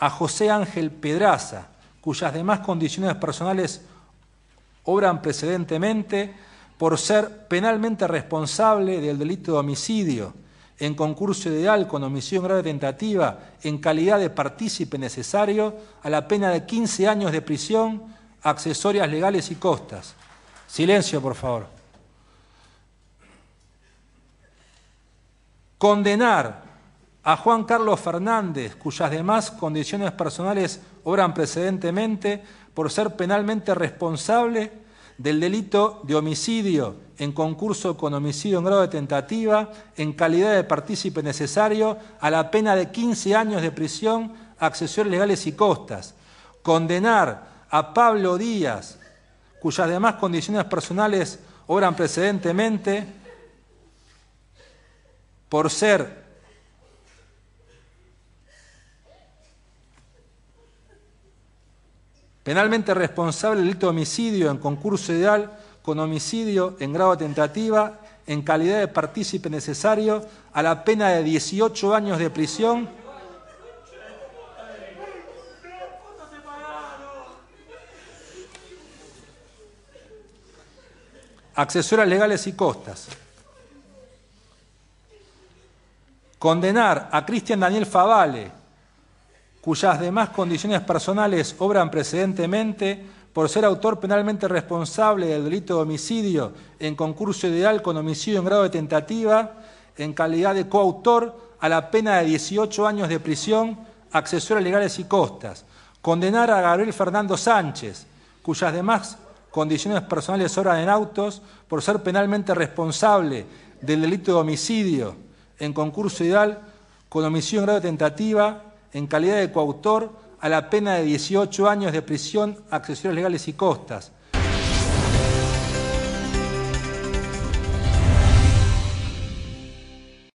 a José Ángel Pedraza, cuyas demás condiciones personales obran precedentemente por ser penalmente responsable del delito de homicidio en concurso ideal con omisión grave tentativa en calidad de partícipe necesario a la pena de 15 años de prisión, accesorias legales y costas. Silencio, por favor. Condenar a Juan Carlos Fernández, cuyas demás condiciones personales obran precedentemente por ser penalmente responsable del delito de homicidio en concurso con homicidio en grado de tentativa, en calidad de partícipe necesario, a la pena de 15 años de prisión, accesorios legales y costas. Condenar a Pablo Díaz, cuyas demás condiciones personales obran precedentemente, por ser Penalmente responsable del delito de homicidio en concurso ideal con homicidio en grado de tentativa en calidad de partícipe necesario a la pena de 18 años de prisión. accesoras legales y costas. Condenar a Cristian Daniel Favale, cuyas demás condiciones personales obran precedentemente por ser autor penalmente responsable del delito de homicidio en concurso ideal con homicidio en grado de tentativa, en calidad de coautor a la pena de 18 años de prisión, accesorios legales y costas. Condenar a Gabriel Fernando Sánchez, cuyas demás condiciones personales obran en autos, por ser penalmente responsable del delito de homicidio en concurso ideal con homicidio en grado de tentativa, en calidad de coautor a la pena de 18 años de prisión, accesorios legales y costas.